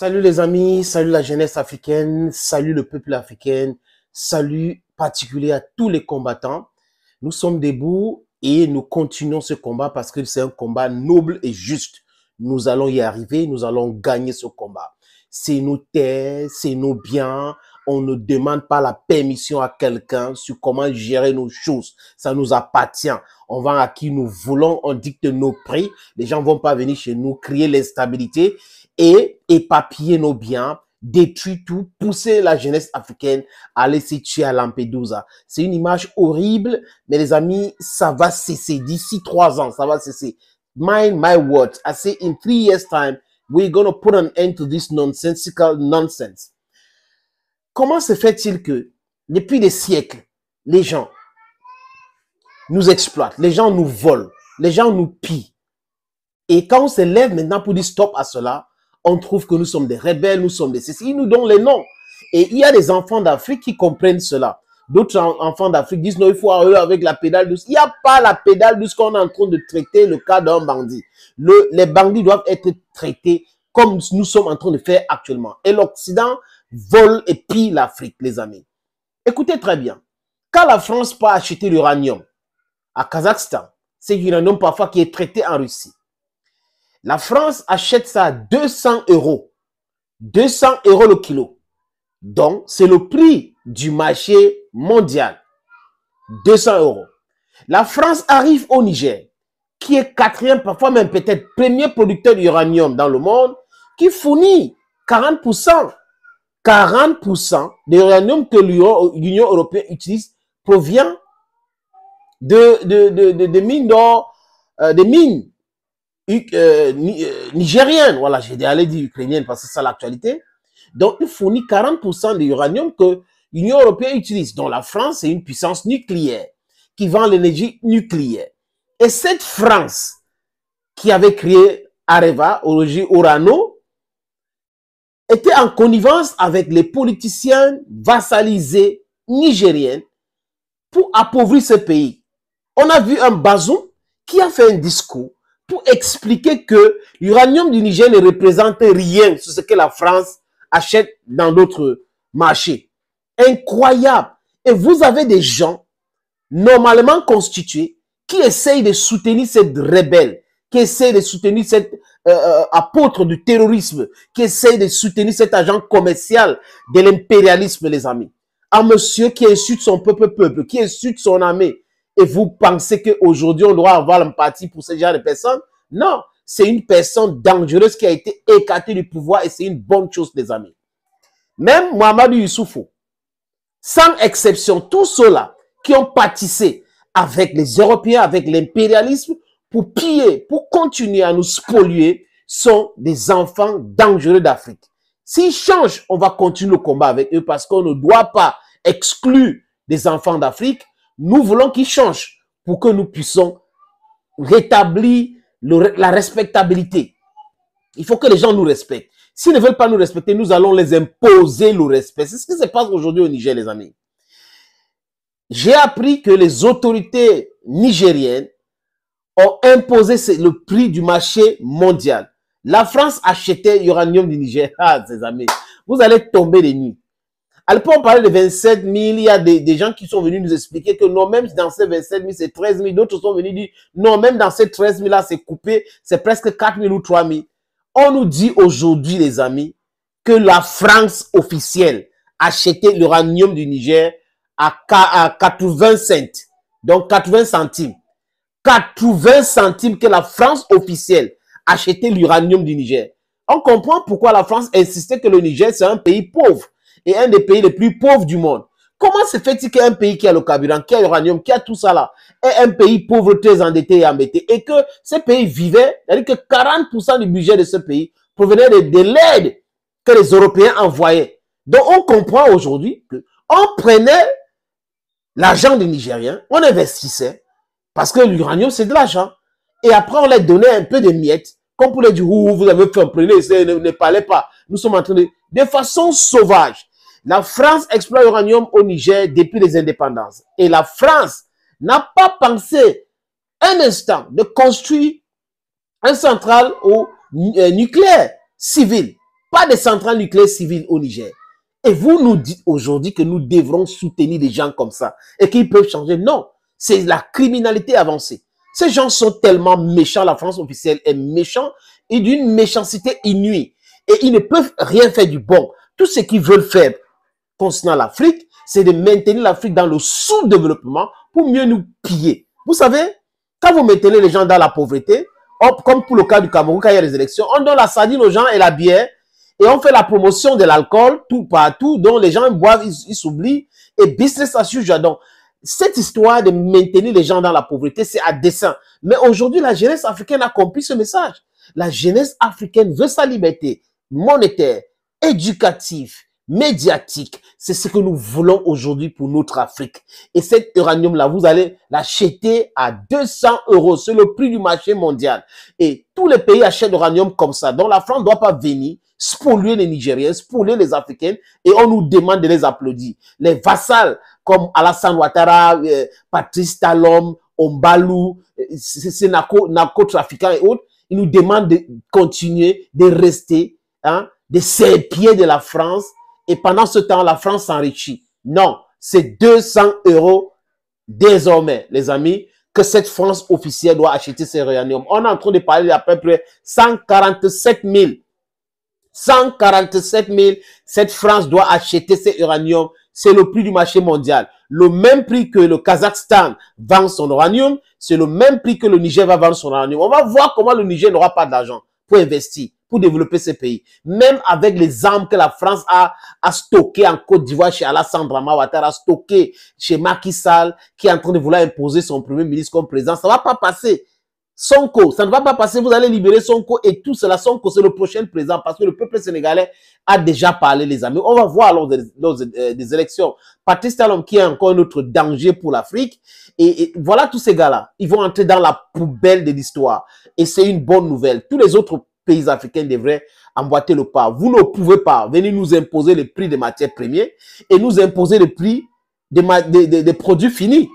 Salut les amis, salut la jeunesse africaine, salut le peuple africain, salut particulier à tous les combattants. Nous sommes debout et nous continuons ce combat parce que c'est un combat noble et juste. Nous allons y arriver, nous allons gagner ce combat. C'est nos terres, c'est nos biens. On ne demande pas la permission à quelqu'un sur comment gérer nos choses. Ça nous appartient. On vend à qui nous voulons, on dicte nos prix. Les gens vont pas venir chez nous, créer l'instabilité et épapiller nos biens, détruire tout, pousser la jeunesse africaine à aller se tuer à Lampedusa. C'est une image horrible, mais les amis, ça va cesser. D'ici trois ans, ça va cesser. Mind my words. I say in three years time, we're gonna put an end to this nonsensical nonsense. Comment se fait-il que, depuis des siècles, les gens nous exploitent, les gens nous volent, les gens nous pillent. Et quand on se lève maintenant pour dire stop à cela, on trouve que nous sommes des rebelles, nous sommes des ceci. Ils nous donnent les noms. Et il y a des enfants d'Afrique qui comprennent cela. D'autres enfants d'Afrique disent non, il faut à eux avec la pédale douce. Il n'y a pas la pédale douce qu'on est en train de traiter le cas d'un bandit. Le, les bandits doivent être traités comme nous sommes en train de faire actuellement. Et l'Occident vole et pille l'Afrique, les amis. Écoutez très bien. Quand la France pas acheter l'uranium à Kazakhstan, c'est l'uranium parfois qui est traité en Russie. La France achète ça à 200 euros. 200 euros le kilo. Donc, c'est le prix du marché mondial. 200 euros. La France arrive au Niger, qui est quatrième, parfois même peut-être premier producteur d'uranium dans le monde, qui fournit 40%. 40% de l'uranium que l'Union européenne utilise provient de, de, de, mines d'or, euh, des mines euh, euh, nigérienne, voilà, j'ai aller dire ukrainienne parce que c'est ça l'actualité. Donc, il fournit 40% de l'uranium que l'Union européenne utilise, dont la France est une puissance nucléaire, qui vend l'énergie nucléaire. Et cette France qui avait créé Areva, logis Orano, était en connivence avec les politiciens vassalisés nigériens pour appauvrir ce pays. On a vu un bazou qui a fait un discours pour expliquer que l'uranium du Niger ne représente rien sur ce que la France achète dans d'autres marchés. Incroyable. Et vous avez des gens normalement constitués qui essayent de soutenir cette rebelle, qui essayent de soutenir cet euh, euh, apôtre du terrorisme, qui essayent de soutenir cet agent commercial de l'impérialisme, les amis. Un monsieur qui insulte son peuple, peuple, qui insulte son armée, et vous pensez qu'aujourd'hui, on doit avoir l'empathie pour ce genre de personnes. Non, c'est une personne dangereuse qui a été écartée du pouvoir et c'est une bonne chose, les amis. Même Mohamed Youssoufou, sans exception, tous ceux-là qui ont pâtissé avec les Européens, avec l'impérialisme, pour piller, pour continuer à nous polluer, sont des enfants dangereux d'Afrique. S'ils changent, on va continuer le combat avec eux parce qu'on ne doit pas exclure des enfants d'Afrique nous voulons qu'il change pour que nous puissions rétablir la respectabilité. Il faut que les gens nous respectent. S'ils ne veulent pas nous respecter, nous allons les imposer le respect. C'est ce qui se passe aujourd'hui au Niger, les amis. J'ai appris que les autorités nigériennes ont imposé le prix du marché mondial. La France achetait l'uranium du Niger. Ah, amis, vous allez tomber les nuits. À l'époque, on parlait de 27 000. Il y a des, gens qui sont venus nous expliquer que non, même dans ces 27 000, c'est 13 000. D'autres sont venus dire non, même dans ces 13 000-là, c'est coupé. C'est presque 4 000 ou 3 000. On nous dit aujourd'hui, les amis, que la France officielle acheté l'uranium du Niger à, à 80 cents. Donc 80 centimes. 80 centimes que la France officielle acheté l'uranium du Niger. On comprend pourquoi la France insistait que le Niger, c'est un pays pauvre et un des pays les plus pauvres du monde. Comment se fait-il qu'un pays qui a le carburant, qui a l'uranium, qui a tout ça là, est un pays pauvre, très endetté et embêté, et que ce pays vivait, c'est-à-dire que 40% du budget de ce pays provenait de, l'aide que les Européens envoyaient. Donc on comprend aujourd'hui que on prenait l'argent des Nigériens, on investissait, parce que l'uranium c'est de l'argent, et après on leur donnait un peu de miettes, comme pour les dire, vous avez fait, prenez, ne, ne parlez pas, nous sommes en train de... De façon sauvage, la France exploite l'uranium au Niger depuis les indépendances. Et la France n'a pas pensé un instant de construire un centrale euh, nucléaire civil. Pas de centrale nucléaire civile au Niger. Et vous nous dites aujourd'hui que nous devrons soutenir des gens comme ça et qu'ils peuvent changer. Non, c'est la criminalité avancée. Ces gens sont tellement méchants, la France officielle est méchante et d'une méchanceté inouïe. Et ils ne peuvent rien faire du bon. Tout ce qu'ils veulent faire, concernant l'Afrique, c'est de maintenir l'Afrique dans le sous-développement pour mieux nous piller. Vous savez, quand vous maintenez les gens dans la pauvreté, comme pour le cas du Cameroun, quand il y a les élections, on donne la sardine aux gens et la bière, et on fait la promotion de l'alcool tout partout, dont les gens boivent, ils s'oublient, et business as Donc, cette histoire de maintenir les gens dans la pauvreté, c'est à dessein. Mais aujourd'hui, la jeunesse africaine a compris ce message. La jeunesse africaine veut sa liberté monétaire, éducative, médiatique. C'est ce que nous voulons aujourd'hui pour notre Afrique. Et cet uranium-là, vous allez l'acheter à 200 euros. C'est le prix du marché mondial. Et tous les pays achètent l'uranium comme ça. Donc la France ne doit pas venir spolier les Nigériens, spolier les Africains. Et on nous demande de les applaudir. Les vassals comme Alassane Ouattara, euh, Patrice Talom, Ombalou, euh, narcotrafiquants et autres, ils nous demandent de continuer, de rester, hein, de pieds de la France et pendant ce temps, la France s'enrichit. Non, c'est 200 euros désormais, les amis, que cette France officielle doit acheter ses uraniums. On est en train de parler d'à peu près 147 000. 147 000, cette France doit acheter ses uraniums. C'est le prix du marché mondial. Le même prix que le Kazakhstan vend son uranium, c'est le même prix que le Niger va vendre son uranium. On va voir comment le Niger n'aura pas d'argent pour investir pour développer ce pays. Même avec les armes que la France a, stockées en Côte d'Ivoire chez Alassane Ouattara, a stockées chez Macky Sall, qui est en train de vouloir imposer son premier ministre comme président, ça ne va pas passer. Sonko, ça ne va pas passer, vous allez libérer Sonko et tout cela. Sonko, c'est le prochain président parce que le peuple sénégalais a déjà parlé, les amis. On va voir lors des, euh, élections. Patrice Talon qui est encore un autre danger pour l'Afrique. et, voilà tous ces gars-là. Ils vont entrer dans la poubelle de l'histoire. Et c'est une bonne nouvelle. Tous les autres pays africains devraient emboîter le pas. Vous ne pouvez pas venir nous imposer le prix des matières premières et nous imposer le prix des, produits finis.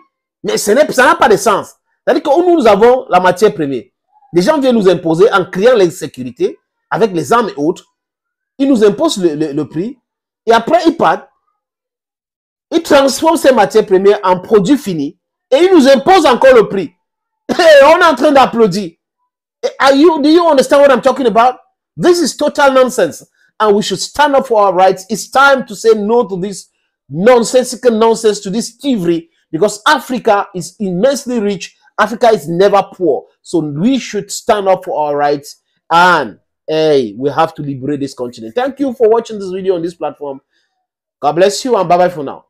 Mais ce ça n'a pas de sens. C'est-à-dire que nous, nous avons la matière première. Les gens viennent nous imposer en créant l'insécurité avec les armes et autres. Ils nous imposent le, prix et après ils partent. Ils transforment ces matières premières en produits finis et ils nous imposent encore le prix. Et on est en train d'applaudir. Are you do you understand what I'm talking about? This is total nonsense, and we should stand up for our rights. It's time to say no to this nonsensical nonsense, to this thievery, because Africa is immensely rich. Africa is never poor, so we should stand up for our rights. And hey, we have to liberate this continent. Thank you for watching this video on this platform. God bless you, and bye bye for now.